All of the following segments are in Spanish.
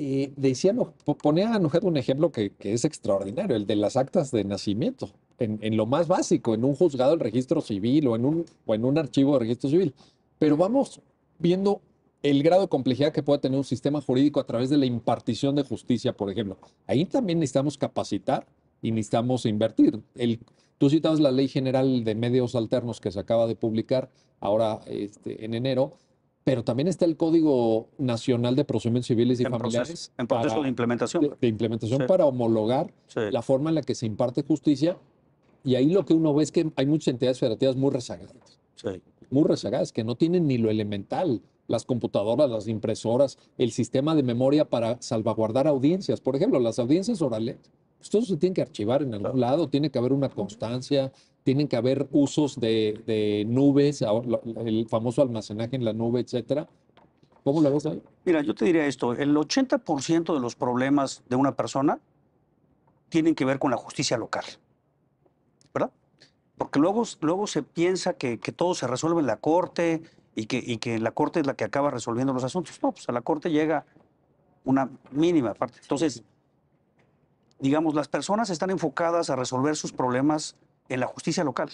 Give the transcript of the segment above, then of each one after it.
Decía, eh, decían, ponía a un ejemplo que, es extraordinario, el de las actas de nacimiento, en, lo más básico, en un juzgado del registro civil o en, un, o en un archivo de registro civil. Pero vamos viendo el grado de complejidad que puede tener un sistema jurídico a través de la impartición de justicia, por ejemplo. Ahí también necesitamos capacitar y necesitamos invertir. El, tú citabas la Ley General de Medios Alternos que se acaba de publicar ahora este, en enero pero también está el Código Nacional de Procedimientos Civiles y Familiares. en proceso de implementación. De, implementación para homologar la forma en la que se imparte justicia. Y ahí lo que uno ve es que hay muchas entidades federativas muy rezagadas. Muy rezagadas, que no tienen ni lo elemental. Las computadoras, las impresoras, el sistema de memoria para salvaguardar audiencias. Por ejemplo, las audiencias orales. esto pues, todo se tiene que archivar en algún lado, tiene que haber una constancia, tienen que haber usos de, nubes, el famoso almacenaje en la nube, etcétera. ¿Cómo lo ves ahí? Mira, yo te diría esto, el 80% de los problemas de una persona tienen que ver con la justicia local, ¿verdad? Porque luego, luego se piensa que, que todo se resuelve en la corte y que, y que la corte es la que acaba resolviendo los asuntos. No, pues a la corte llega una mínima parte. Entonces, digamos, las personas están enfocadas a resolver sus problemas en la justicia local.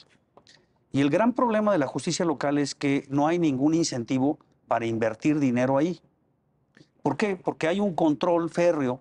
Y el gran problema de la justicia local es que no hay ningún incentivo para invertir dinero ahí. ¿Por qué? Porque hay un control férreo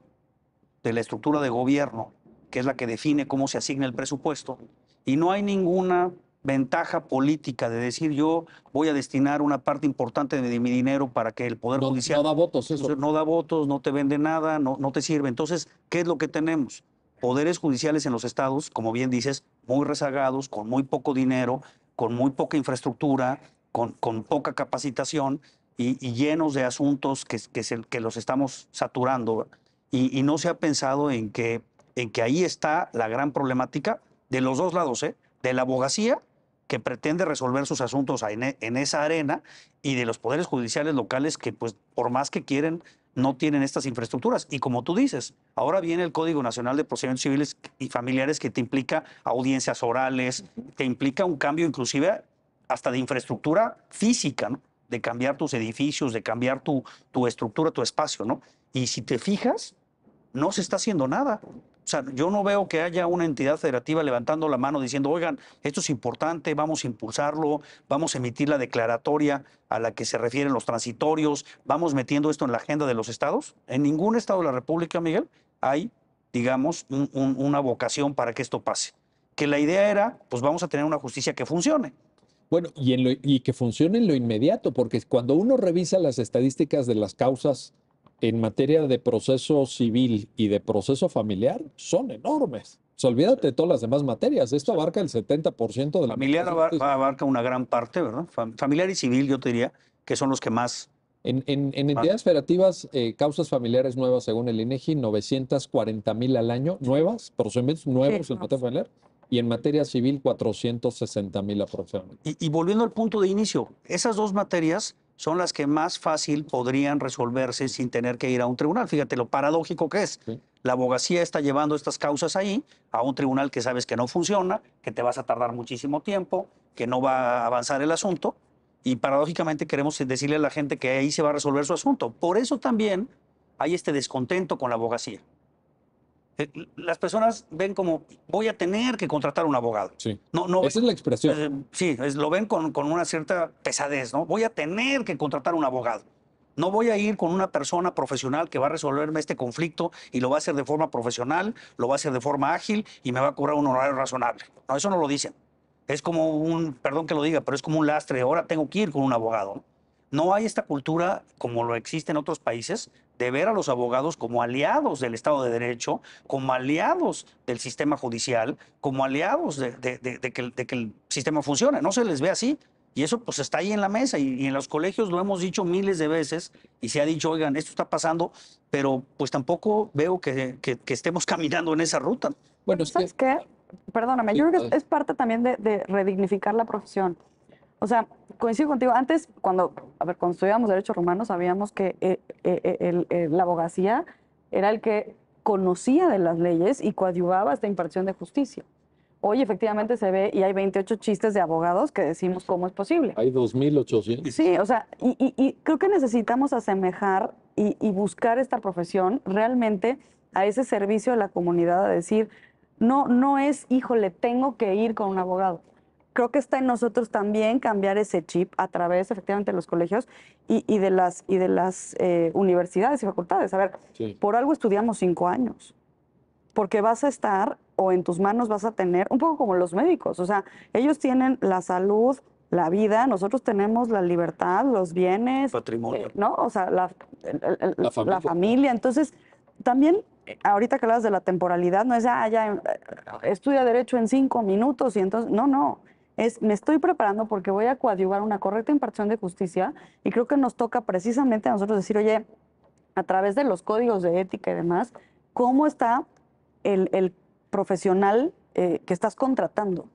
de la estructura de gobierno, que es la que define cómo se asigna el presupuesto, y no hay ninguna ventaja política de decir yo voy a destinar una parte importante de mi dinero para que el Poder Judicial... No da votos, eso. No da votos, no te vende nada, no te sirve. Entonces, ¿qué es lo que tenemos? Poderes judiciales en los estados, como bien dices, muy rezagados, con muy poco dinero, con muy poca infraestructura, con, con poca capacitación y, llenos de asuntos que, que, los estamos saturando. Y, no se ha pensado en que, en que ahí está la gran problemática de los dos lados, ¿eh? de la abogacía que pretende resolver sus asuntos en, esa arena y de los poderes judiciales locales que, pues, por más que quieren, no tienen estas infraestructuras. Y como tú dices, ahora viene el Código Nacional de Procedimientos Civiles y Familiares que te implica audiencias orales, te implica un cambio inclusive hasta de infraestructura física, de cambiar tus edificios, de cambiar tu, tu estructura, tu espacio. ¿no? Y si te fijas, no se está haciendo nada. O sea, yo no veo que haya una entidad federativa levantando la mano diciendo, oigan, esto es importante, vamos a impulsarlo, vamos a emitir la declaratoria a la que se refieren los transitorios, vamos metiendo esto en la agenda de los estados. En ningún estado de la República, Miguel, hay, digamos, una vocación para que esto pase. Que la idea era, pues vamos a tener una justicia que funcione. Bueno, y que funcione en lo inmediato, porque cuando uno revisa las estadísticas de las causas en materia de proceso civil y de proceso familiar son enormes. olvídate de todas las demás materias. Esto abarca el 70% de la... Familiar abarca, una gran parte, ¿verdad? Familiar y civil, yo te diría, que son los que más... En, ah. entidades federativas, eh, causas familiares nuevas, según el INEGI, 940 e mil al año, nuevas, procedimientos nuevos en materia familiar, y en materia civil, 460 mil aproximadamente. y volviendo al punto de inicio, esas dos materias son las que más fácil podrían resolverse sin tener que ir a un tribunal. Fíjate lo paradójico que es. La abogacía está llevando estas causas ahí a un tribunal que sabes que no funciona, que te vas a tardar muchísimo tiempo, que no va a avanzar el asunto. Y paradójicamente queremos decirle a la gente que ahí se va a resolver su asunto. Por eso también hay este descontento con la abogacía. Eh, las personas ven como voy a tener que contratar un abogado. Sí. No, no, Esa es la expresión. Eh, sí, lo ven con, una cierta pesadez, ¿no? Voy a tener que contratar un abogado. No voy a ir con una persona profesional que va a resolverme este conflicto y lo va a hacer de forma profesional, lo va a hacer de forma ágil y me va a cobrar un horario razonable. No, eso no lo dicen. Es como un, perdón que lo diga, pero es como un lastre. Ahora tengo que ir con un abogado. No hay esta cultura como lo existe en otros países de ver a los abogados como aliados del Estado de Derecho, como aliados del sistema judicial, como aliados de, que, el sistema funcione. No se les ve así. Y eso pues está ahí en la mesa y, en los colegios lo hemos dicho miles de veces y se ha dicho, oigan, esto está pasando, pero pues tampoco veo que, estemos caminando en esa ruta. Bueno, ¿sabes qué? Perdóname, yo creo que es parte también de redignificar la profesión. O sea, coincido contigo. Antes, cuando, a ver, cuando estudiábamos derechos romanos, sabíamos que eh, eh, eh, el, la abogacía era el que conocía de las leyes y coadyuvaba esta impartición de justicia. Hoy efectivamente se ve y hay 28 chistes de abogados que decimos cómo es posible. Hay 2.800. Sí, o sea, y, y, creo que necesitamos asemejar y, y buscar esta profesión realmente a ese servicio de la comunidad, a decir, no, no es, híjole, tengo que ir con un abogado creo que está en nosotros también cambiar ese chip a través efectivamente de los colegios y, de las, y de las eh, universidades y facultades. A ver, por algo estudiamos cinco años, porque vas a estar o en tus manos vas a tener, un poco como los médicos, o sea, ellos tienen la salud, la vida, nosotros tenemos la libertad, los bienes, patrimonio, eh, ¿no? O sea, la, familia. Entonces, también eh, ahorita que hablas de la temporalidad, no es, ah, ya, estudia derecho en cinco minutos y entonces, no, no, me estoy preparando porque voy a coadyuvar una correcta impartición de justicia y creo que nos toca precisamente a nosotros decir, oye, a través de los códigos de ética y demás, cómo está el, profesional eh, que estás contratando.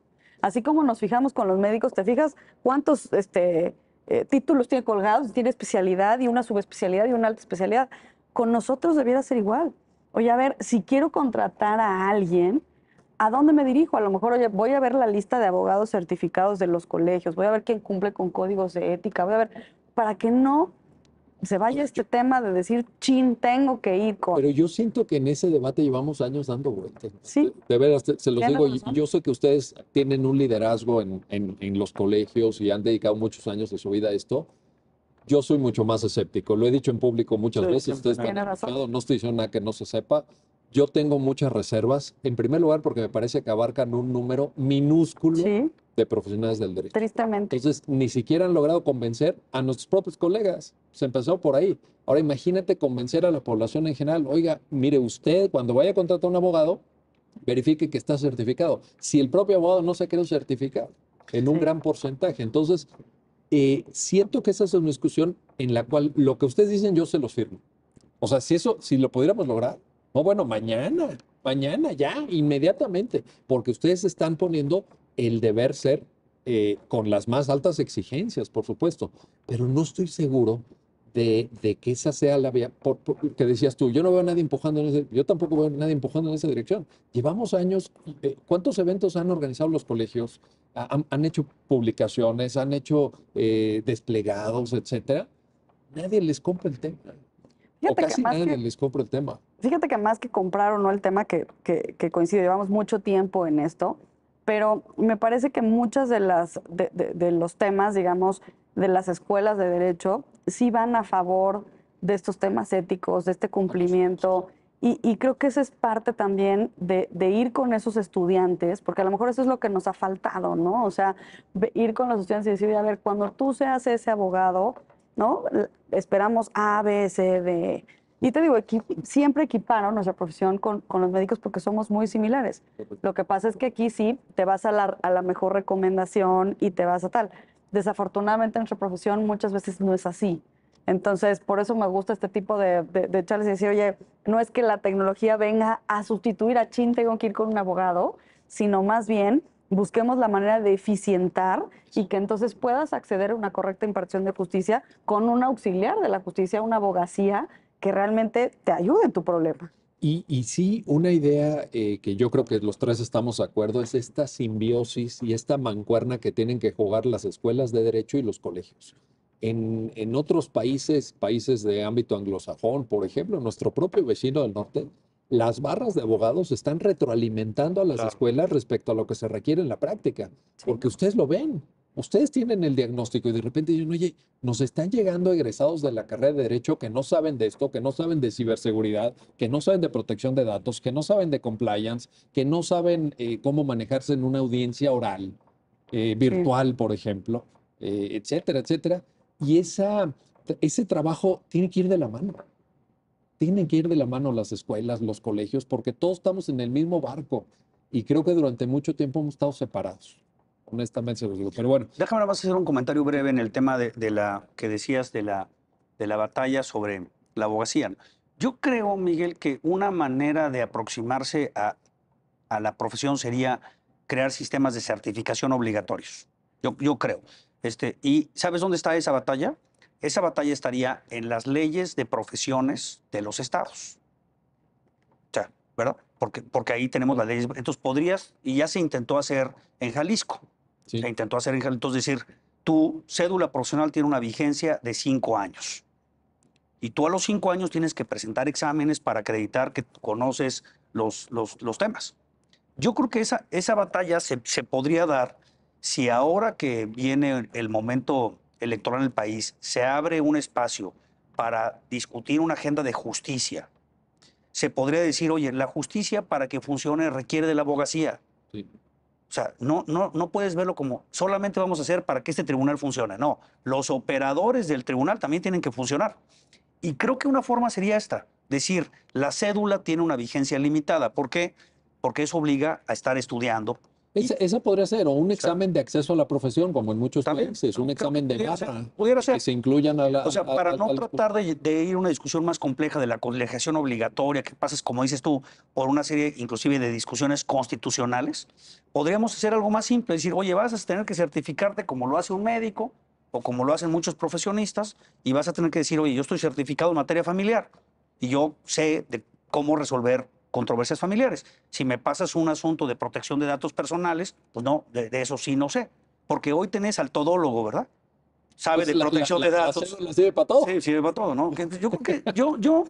Así como nos fijamos con los médicos, te fijas cuántos este, eh, títulos tiene colgados, tiene especialidad y una subespecialidad y una alta especialidad. Con nosotros debiera ser igual. Oye, a ver, si quiero contratar a alguien, ¿a dónde me dirijo? A lo mejor voy a ver la lista de abogados certificados de los colegios, voy a ver quién cumple con códigos de ética, voy a ver, para que no se vaya este tema de decir, chin, tengo que ir con... Pero yo siento que en ese debate llevamos años dando vueltas. Sí. De veras, se los digo, yo sé que ustedes tienen un liderazgo en, los colegios y han dedicado muchos años de su vida a esto, yo soy mucho más escéptico. Lo he dicho en público muchas veces. Ustedes han razón. no estoy diciendo nada que no se sepa. Yo tengo muchas reservas, en primer lugar porque me parece que abarcan un número minúsculo de profesionales del derecho. Tristemente. Entonces, ni siquiera han logrado convencer a nuestros propios colegas. Se empezó por ahí. Ahora imagínate convencer a la población en general, oiga, mire usted, cuando vaya a contratar a un abogado, verifique que está certificado. Si el propio abogado no se ha quedado certificado en un gran porcentaje, entonces eh, siento que esa es una discusión en la cual lo que ustedes dicen yo se los firmo. O sea, si eso, si lo pudiéramos lograr, no, bueno, mañana, mañana ya, inmediatamente, porque ustedes están poniendo el deber ser eh, con las más altas exigencias, por supuesto, pero no estoy seguro de, que esa sea la vía, que decías tú, yo no veo a nadie empujando, en ese, yo tampoco veo a nadie empujando en esa dirección. Llevamos años, eh, ¿cuántos eventos han organizado los colegios? Han, hecho publicaciones, han hecho eh, desplegados, etcétera. Nadie les compra el tema o el tema. Fíjate que más que comprar o no el tema, que, que, coincide, llevamos mucho tiempo en esto, pero me parece que muchas de las de, los temas, digamos, de las escuelas de derecho, sí van a favor de estos temas éticos, de este cumplimiento. Y, creo que esa es parte también de, de, ir con esos estudiantes, porque a lo mejor eso es lo que nos ha faltado, ¿no? O sea, ir con los estudiantes y decir, a ver, cuando tú seas ese abogado, Esperamos A, B, C, D. Y te digo, siempre equiparon nuestra profesión con, los médicos porque somos muy similares. Lo que pasa es que aquí sí te vas a la, a la mejor recomendación y te vas a tal. Desafortunadamente en nuestra profesión muchas veces no es así. Entonces, por eso me gusta este tipo de, de, y decir, oye, no es que la tecnología venga a sustituir a Chin, tengo que ir con un abogado, sino más bien busquemos la manera de eficientar y que entonces puedas acceder a una correcta impartición de justicia con un auxiliar de la justicia, una abogacía que realmente te ayude en tu problema. Y, sí, una idea eh, que yo creo que los tres estamos de acuerdo es esta simbiosis y esta mancuerna que tienen que jugar las escuelas de derecho y los colegios. en otros países, países de ámbito anglosajón, por ejemplo, nuestro propio vecino del norte, las barras de abogados están retroalimentando a las escuelas respecto a lo que se requiere en la práctica, porque ustedes lo ven, ustedes tienen el diagnóstico y de repente dicen, oye, nos están llegando egresados de la carrera de derecho que no saben de esto, que no saben de ciberseguridad, que no saben de protección de datos, que no saben de compliance, que no saben eh, cómo manejarse en una audiencia oral, eh, virtual, por ejemplo, eh, etcétera, etcétera. Y ese trabajo tiene que ir de la mano tienen que ir de la mano las escuelas, los colegios, porque todos estamos en el mismo barco. Y creo que durante mucho tiempo hemos estado separados. Honestamente se los digo. Pero bueno. Déjame más hacer un comentario breve en el tema de, de, la que decías de la, de la batalla sobre la abogacía. Yo creo, Miguel, que una manera de aproximarse a, a la profesión sería crear sistemas de certificación obligatorios. Yo, yo creo. Este, ¿Y sabes dónde está esa batalla? Esa batalla estaría en las leyes de profesiones de los estados. O sea, ¿verdad? Porque, porque ahí tenemos las leyes. Entonces podrías, y ya se intentó hacer en Jalisco. Se intentó hacer en Jalisco. Entonces decir, tu cédula profesional tiene una vigencia de cinco años. Y tú a los cinco años tienes que presentar exámenes para acreditar que conoces los, los, temas. Yo creo que esa, esa batalla se, se podría dar si ahora que viene el momento electoral en el país, se abre un espacio para discutir una agenda de justicia. Se podría decir, oye, la justicia para que funcione requiere de la abogacía. O sea, no, no, no puedes verlo como solamente vamos a hacer para que este tribunal funcione. No, los operadores del tribunal también tienen que funcionar. Y creo que una forma sería esta, decir, la cédula tiene una vigencia limitada. ¿Por qué? Porque eso obliga a estar estudiando, esa, podría ser, o un examen de acceso a la profesión, como en muchos países, un examen de pudiera ser, ser. que se incluyan a la... O sea, para no tratar de, ir a una discusión más compleja de la colegiación obligatoria, que pases, como dices tú, por una serie inclusive de discusiones constitucionales, podríamos hacer algo más simple, decir, oye, vas a tener que certificarte como lo hace un médico o como lo hacen muchos profesionistas, y vas a tener que decir, oye, yo estoy certificado en materia familiar y yo sé de cómo resolver controversias familiares. Si me pasas un asunto de protección de datos personales, pues no, de, eso sí no sé. Porque hoy tenés al todólogo, ¿verdad? Sabe pues de protección de datos. sirve para todo. Sí, sirve para todo, ¿no? Yo creo que yo, yo,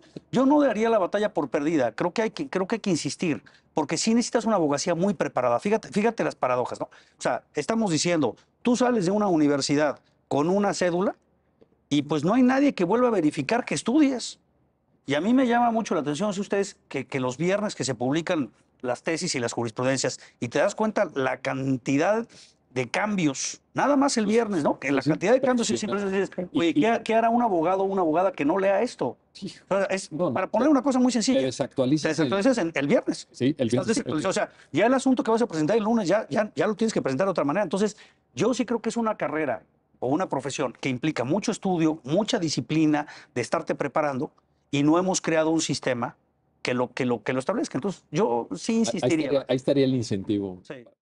no daría la batalla por perdida. Creo que hay que, creo que, hay que insistir, porque sí necesitas una abogacía muy preparada. Fíjate, fíjate las paradojas, ¿no? O sea, estamos diciendo, tú sales de una universidad con una cédula y pues no hay nadie que vuelva a verificar que estudies. Y a mí me llama mucho la atención, si ustedes, que, los viernes que se publican las tesis y las jurisprudencias, y te das cuenta la cantidad de cambios, nada más el viernes, ¿no? Que la cantidad de cambios sí, siempre dices, oye, ¿qué, hará un abogado o una abogada que no lea esto? para poner una cosa muy sencilla. Te desactualizas. Entonces, el, viernes. Sí, el viernes. Pues, o sea, ya el asunto que vas a presentar el lunes ya, ya, ya lo tienes que presentar de otra manera. Entonces, yo sí creo que es una carrera o una profesión que implica mucho estudio, mucha disciplina de estarte preparando, y no hemos creado un sistema que lo, que lo, que lo establezca. Entonces, yo sí insistiría. Ahí estaría, ahí estaría el incentivo. Sí.